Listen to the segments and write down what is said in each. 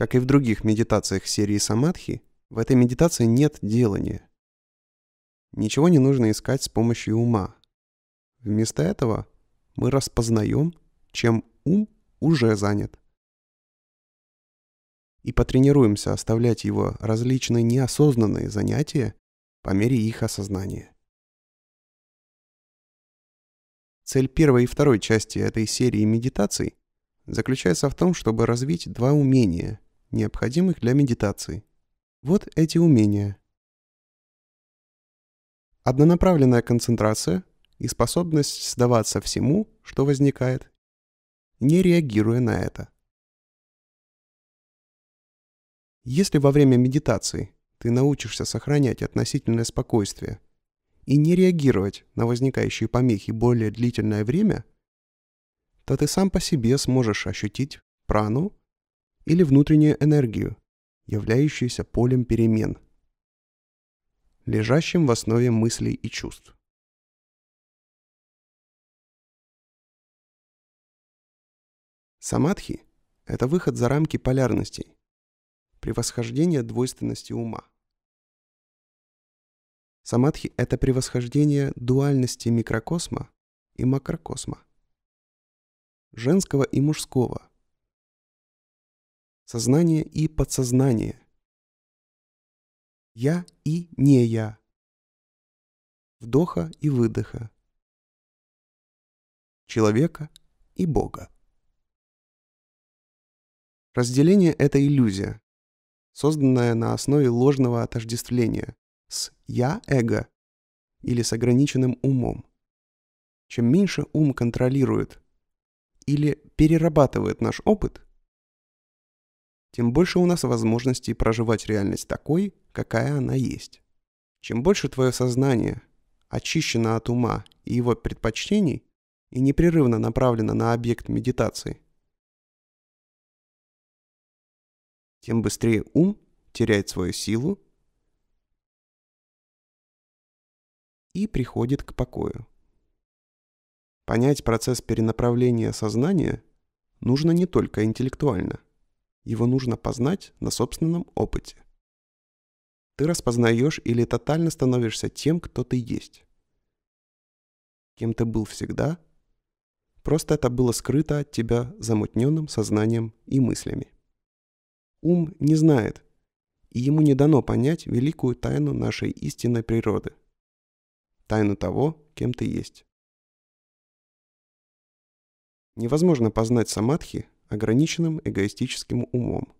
Как и в других медитациях серии самадхи, в этой медитации нет делания. Ничего не нужно искать с помощью ума. Вместо этого мы распознаем, чем ум уже занят. И потренируемся оставлять его различные неосознанные занятия по мере их осознания. Цель первой и второй части этой серии медитаций заключается в том, чтобы развить два умения, необходимых для медитации. Вот эти умения. Однонаправленная концентрация и способность сдаваться всему, что возникает, не реагируя на это. Если во время медитации ты научишься сохранять относительное спокойствие и не реагировать на возникающие помехи более длительное время, то ты сам по себе сможешь ощутить прану или внутреннюю энергию, являющуюся полем перемен, лежащим в основе мыслей и чувств. Самадхи – это выход за рамки полярностей, превосхождение двойственности ума. Самадхи – это превосхождение дуальности микрокосма и макрокосма, женского и мужского, сознание и подсознание. Я и не я. Вдоха и выдоха. Человека и Бога. Разделение — это иллюзия, созданная на основе ложного отождествления с «я-эго» или с ограниченным умом. Чем меньше ум контролирует или перерабатывает наш опыт — тем больше у нас возможностей проживать реальность такой, какая она есть. Чем больше твое сознание очищено от ума и его предпочтений и непрерывно направлено на объект медитации, тем быстрее ум теряет свою силу и приходит к покою. Понять процесс перенаправления сознания нужно не только интеллектуально – его нужно познать на собственном опыте. Ты распознаешь или тотально становишься тем, кто ты есть. Кем ты был всегда, просто это было скрыто от тебя замутненным сознанием и мыслями. Ум не знает, и ему не дано понять великую тайну нашей истинной природы. Тайну того, кем ты есть. Невозможно познать самадхи, ограниченным эгоистическим умом.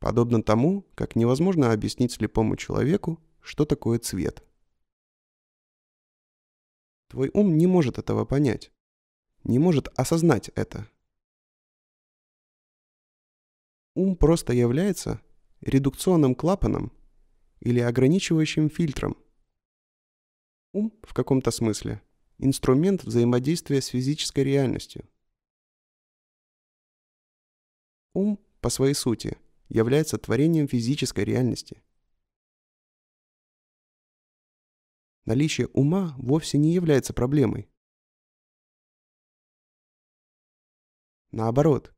Подобно тому, как невозможно объяснить слепому человеку, что такое цвет. Твой ум не может этого понять, не может осознать это. Ум просто является редукционным клапаном или ограничивающим фильтром. Ум в каком-то смысле – инструмент взаимодействия с физической реальностью, Ум, по своей сути, является творением физической реальности. Наличие ума вовсе не является проблемой. Наоборот,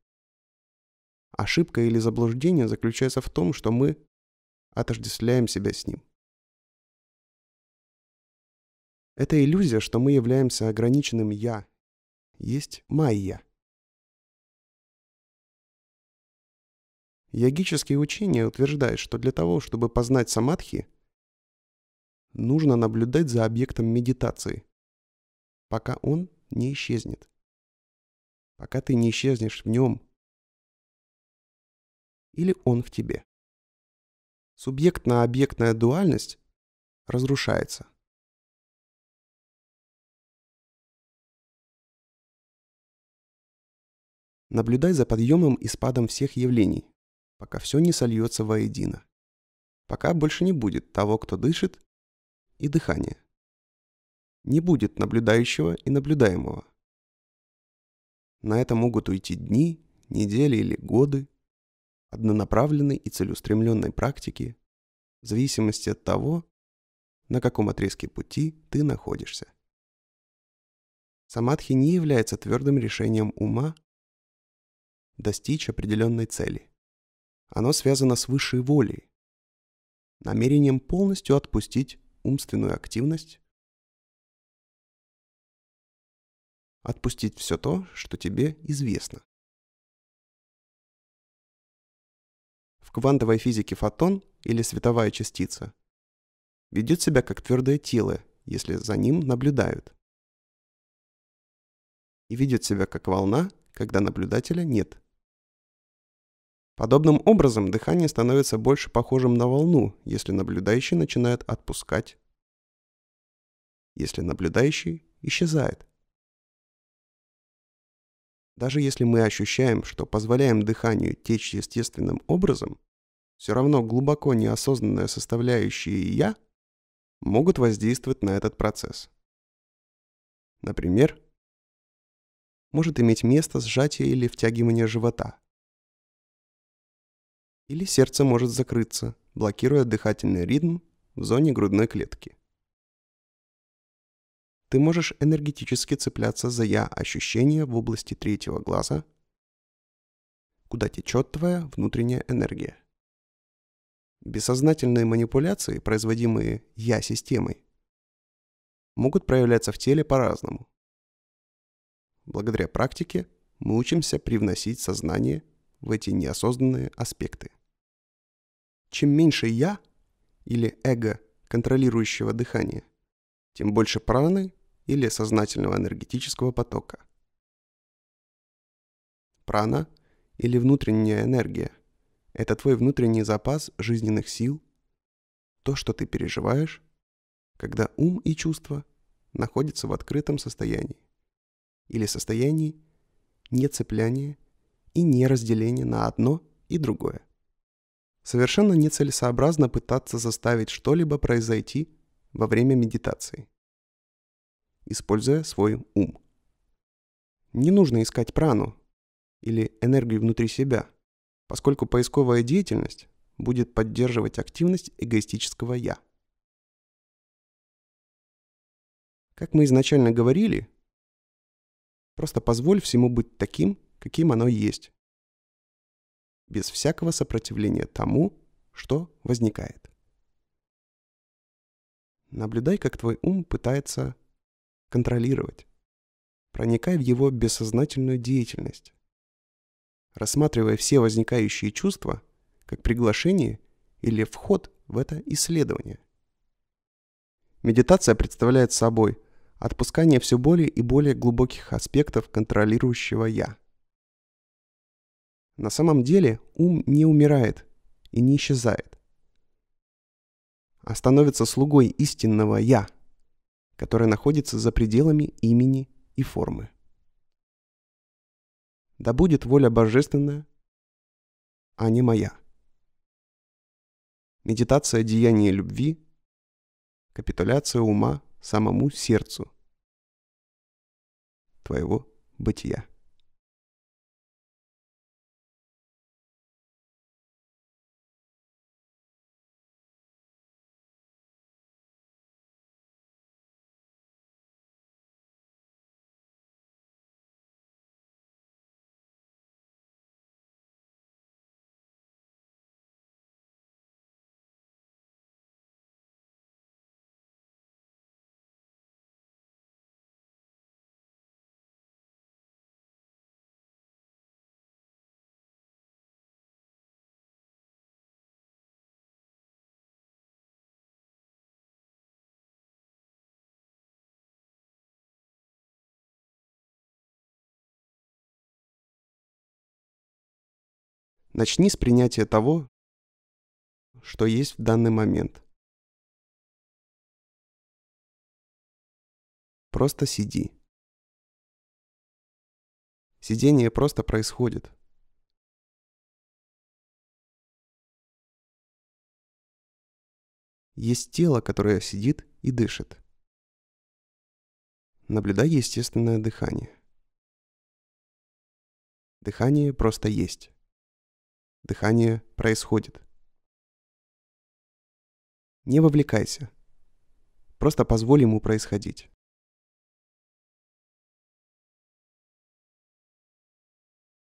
ошибка или заблуждение заключается в том, что мы отождествляем себя с ним. Это иллюзия, что мы являемся ограниченным «я», есть майя. Йогические учения утверждают, что для того, чтобы познать самадхи, нужно наблюдать за объектом медитации, пока он не исчезнет. Пока ты не исчезнешь в нем или он в тебе. Субъектно-объектная дуальность разрушается. Наблюдай за подъемом и спадом всех явлений, пока все не сольется воедино. Пока больше не будет того, кто дышит, и дыхания. Не будет наблюдающего и наблюдаемого. На это могут уйти дни, недели или годы однонаправленной и целеустремленной практики в зависимости от того, на каком отрезке пути ты находишься. Самадхи не является твердым решением ума достичь определенной цели – оно связано с высшей волей, намерением полностью отпустить умственную активность, отпустить все то, что тебе известно. В квантовой физике фотон или световая частица ведет себя как твердое тело, если за ним наблюдают. И ведет себя как волна, когда наблюдателя нет – Подобным образом дыхание становится больше похожим на волну, если наблюдающий начинает отпускать, если наблюдающий исчезает. Даже если мы ощущаем, что позволяем дыханию течь естественным образом, все равно глубоко неосознанная составляющая «я» могут воздействовать на этот процесс. Например, может иметь место сжатие или втягивание живота – или сердце может закрыться, блокируя дыхательный ритм в зоне грудной клетки. Ты можешь энергетически цепляться за я ощущения в области третьего глаза, куда течет твоя внутренняя энергия. Бессознательные манипуляции, производимые «я-системой», могут проявляться в теле по-разному. Благодаря практике мы учимся привносить сознание в эти неосознанные аспекты. Чем меньше «я» или эго контролирующего дыхания, тем больше праны или сознательного энергетического потока. Прана или внутренняя энергия – это твой внутренний запас жизненных сил, то, что ты переживаешь, когда ум и чувства находятся в открытом состоянии или состоянии не цепляния и не разделения на одно и другое – Совершенно нецелесообразно пытаться заставить что-либо произойти во время медитации, используя свой ум. Не нужно искать прану или энергию внутри себя, поскольку поисковая деятельность будет поддерживать активность эгоистического «я». Как мы изначально говорили, просто позволь всему быть таким, каким оно есть, без всякого сопротивления тому, что возникает. Наблюдай, как твой ум пытается контролировать. Проникай в его бессознательную деятельность. Рассматривая все возникающие чувства как приглашение или вход в это исследование. Медитация представляет собой отпускание все более и более глубоких аспектов контролирующего «я», на самом деле ум не умирает и не исчезает, а становится слугой истинного «я», которое находится за пределами имени и формы. Да будет воля божественная, а не моя. Медитация деяния любви, капитуляция ума самому сердцу твоего бытия. Начни с принятия того, что есть в данный момент. Просто сиди. Сидение просто происходит. Есть тело, которое сидит и дышит. Наблюдай естественное дыхание. Дыхание просто есть. Дыхание происходит. Не вовлекайся. Просто позволь ему происходить.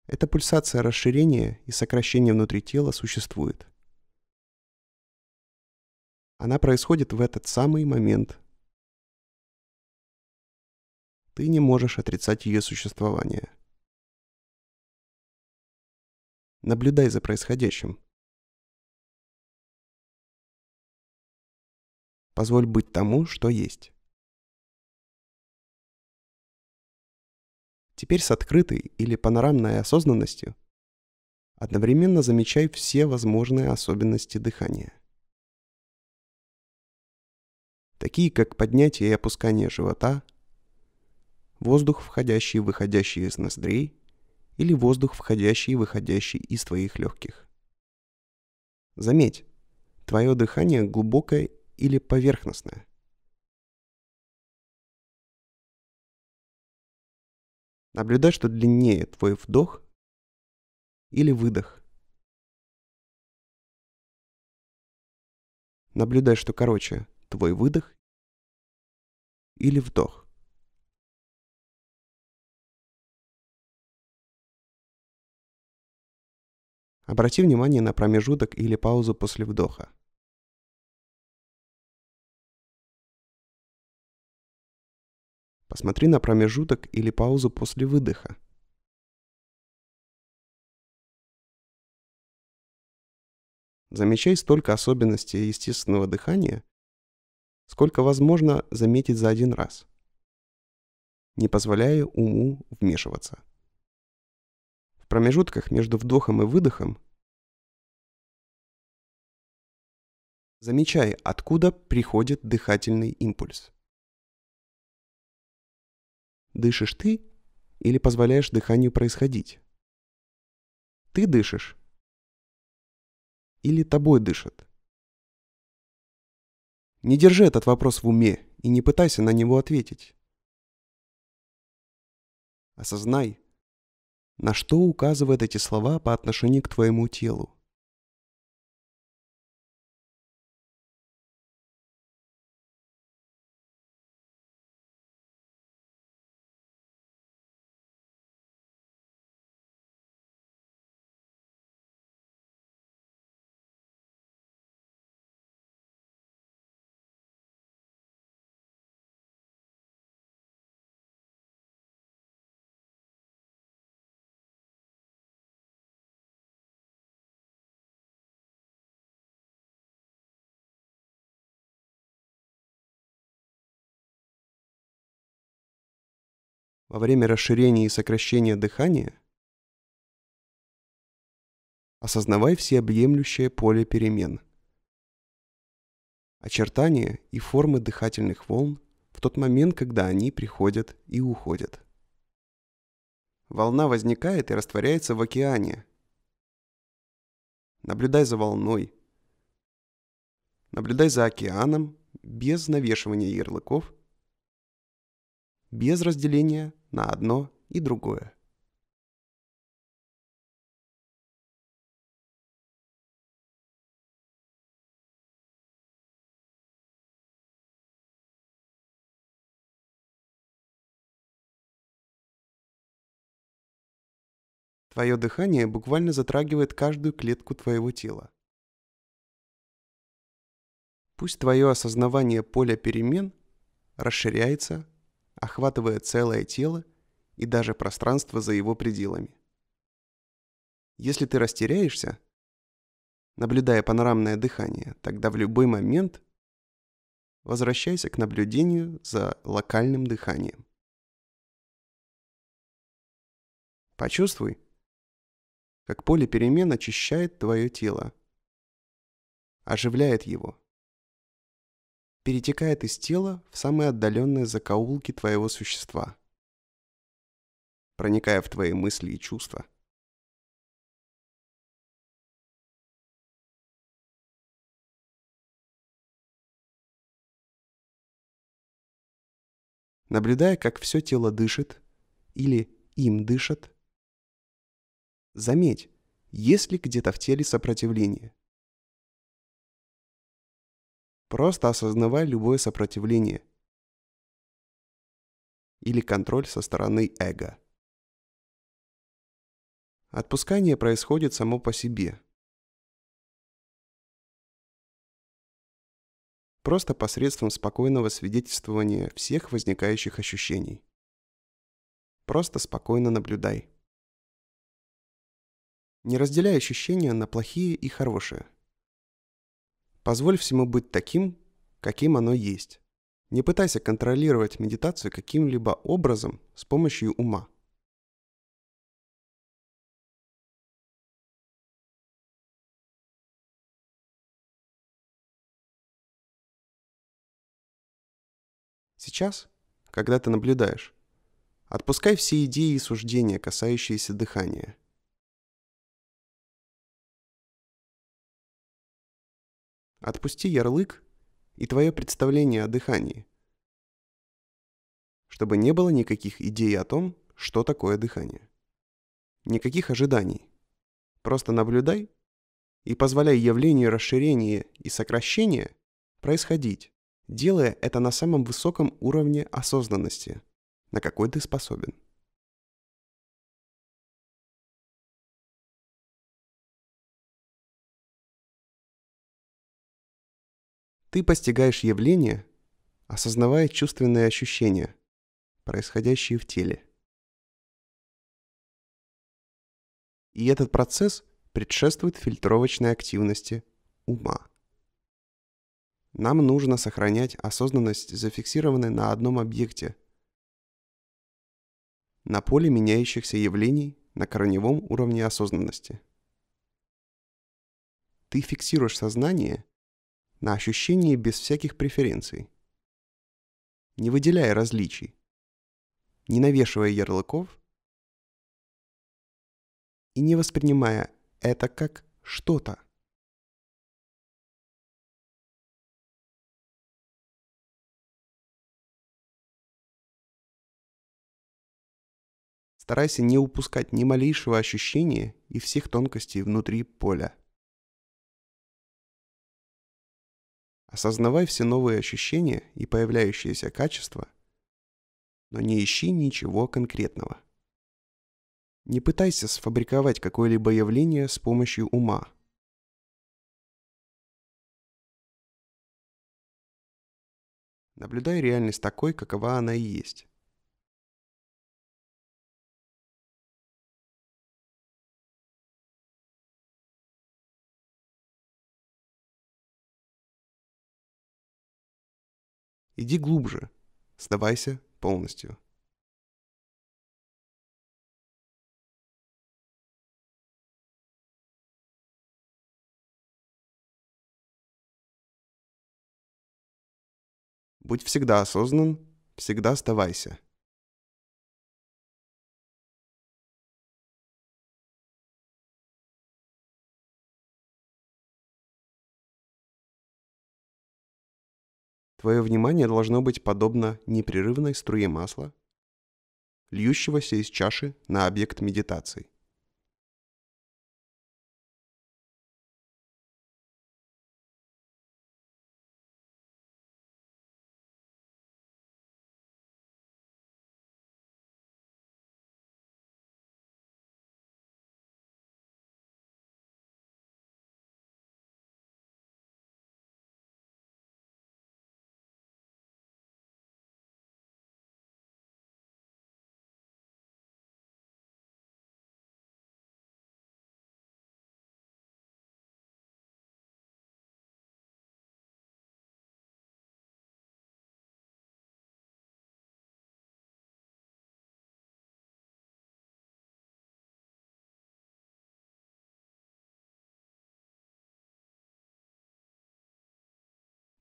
Эта пульсация расширения и сокращения внутри тела существует. Она происходит в этот самый момент. Ты не можешь отрицать ее существование – Наблюдай за происходящим. Позволь быть тому, что есть. Теперь с открытой или панорамной осознанностью одновременно замечай все возможные особенности дыхания. Такие как поднятие и опускание живота, воздух, входящий и выходящий из ноздрей – или воздух, входящий и выходящий из твоих легких. Заметь, твое дыхание глубокое или поверхностное. Наблюдай, что длиннее твой вдох или выдох. Наблюдай, что короче твой выдох или вдох. Обрати внимание на промежуток или паузу после вдоха. Посмотри на промежуток или паузу после выдоха. Замечай столько особенностей естественного дыхания, сколько возможно заметить за один раз, не позволяя уму вмешиваться промежутках между вдохом и выдохом замечай, откуда приходит дыхательный импульс. Дышишь ты или позволяешь дыханию происходить? Ты дышишь или тобой дышит? Не держи этот вопрос в уме и не пытайся на него ответить. Осознай, на что указывают эти слова по отношению к твоему телу? во время расширения и сокращения дыхания, осознавай всеобъемлющее поле перемен. Очертания и формы дыхательных волн в тот момент, когда они приходят и уходят. Волна возникает и растворяется в океане. Наблюдай за волной. Наблюдай за океаном без навешивания ярлыков, без разделения на одно и другое. Твое дыхание буквально затрагивает каждую клетку твоего тела. Пусть твое осознавание поля перемен расширяется, охватывая целое тело и даже пространство за его пределами. Если ты растеряешься, наблюдая панорамное дыхание, тогда в любой момент возвращайся к наблюдению за локальным дыханием. Почувствуй, как поле перемен очищает твое тело, оживляет его – перетекает из тела в самые отдаленные закоулки твоего существа, проникая в твои мысли и чувства. Наблюдая, как все тело дышит или им дышат, заметь, есть ли где-то в теле сопротивление. Просто осознавай любое сопротивление. Или контроль со стороны эго. Отпускание происходит само по себе. Просто посредством спокойного свидетельствования всех возникающих ощущений. Просто спокойно наблюдай. Не разделяй ощущения на плохие и хорошие – Позволь всему быть таким, каким оно есть. Не пытайся контролировать медитацию каким-либо образом с помощью ума. Сейчас, когда ты наблюдаешь, отпускай все идеи и суждения, касающиеся дыхания. Отпусти ярлык и твое представление о дыхании, чтобы не было никаких идей о том, что такое дыхание. Никаких ожиданий. Просто наблюдай и позволяй явлению расширения и сокращения происходить, делая это на самом высоком уровне осознанности, на какой ты способен. Ты постигаешь явление, осознавая чувственные ощущения, происходящие в теле. И этот процесс предшествует фильтровочной активности ума. Нам нужно сохранять осознанность, зафиксированной на одном объекте, на поле меняющихся явлений на корневом уровне осознанности. Ты фиксируешь сознание на ощущение без всяких преференций. Не выделяя различий, не навешивая ярлыков и не воспринимая это как что-то. Старайся не упускать ни малейшего ощущения и всех тонкостей внутри поля. Осознавай все новые ощущения и появляющиеся качества, но не ищи ничего конкретного. Не пытайся сфабриковать какое-либо явление с помощью ума. Наблюдай реальность такой, какова она и есть. Иди глубже. Сдавайся полностью. Будь всегда осознан, всегда оставайся. Твое внимание должно быть подобно непрерывной струе масла, льющегося из чаши на объект медитации –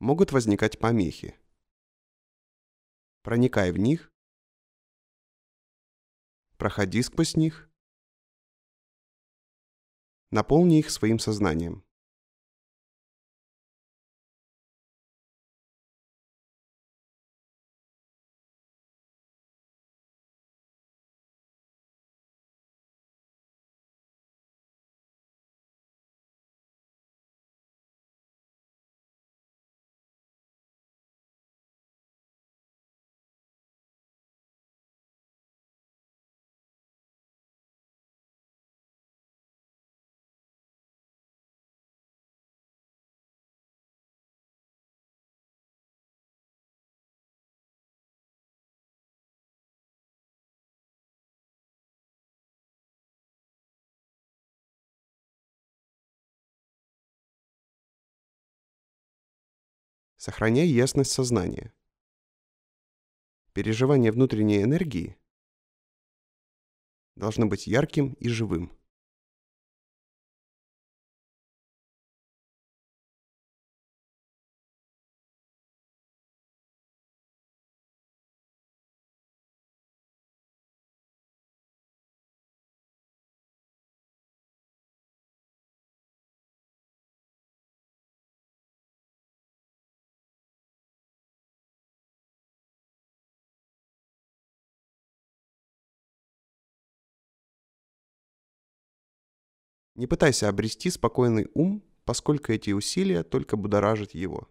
могут возникать помехи. Проникай в них, проходи сквозь них, наполни их своим сознанием. сохраняя ясность сознания. Переживание внутренней энергии должно быть ярким и живым. Не пытайся обрести спокойный ум, поскольку эти усилия только будоражат его.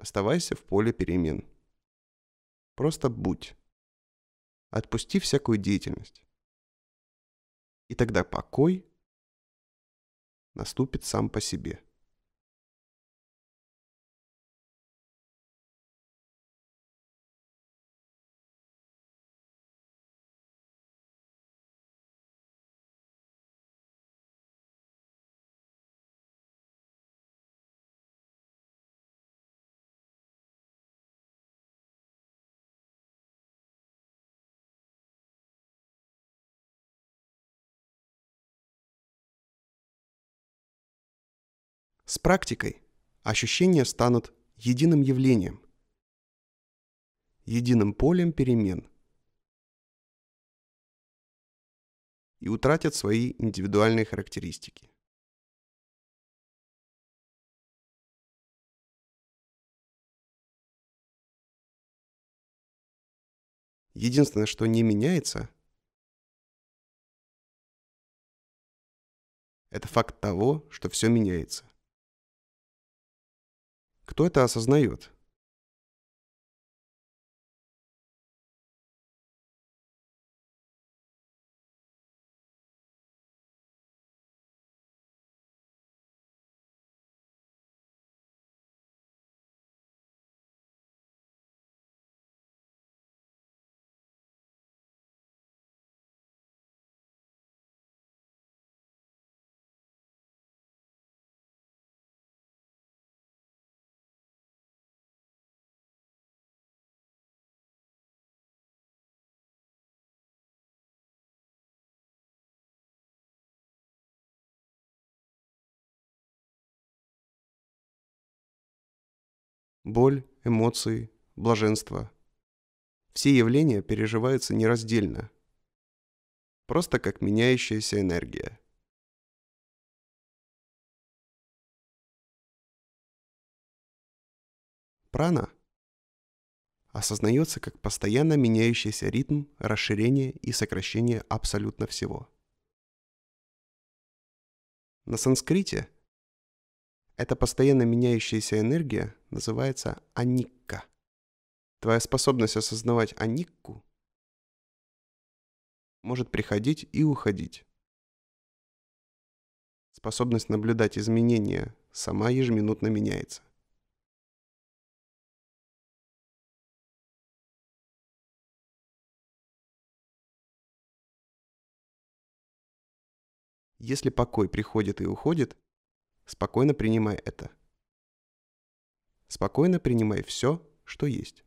Оставайся в поле перемен. Просто будь. Отпусти всякую деятельность. И тогда покой наступит сам по себе. С практикой ощущения станут единым явлением, единым полем перемен и утратят свои индивидуальные характеристики. Единственное, что не меняется, это факт того, что все меняется. Кто это осознает? боль, эмоции, блаженство. Все явления переживаются нераздельно, просто как меняющаяся энергия. Прана осознается как постоянно меняющийся ритм расширения и сокращения абсолютно всего. На санскрите эта постоянно меняющаяся энергия называется аникка. Твоя способность осознавать аникку может приходить и уходить. Способность наблюдать изменения сама ежеминутно меняется. Если покой приходит и уходит – Спокойно принимай это. Спокойно принимай все, что есть.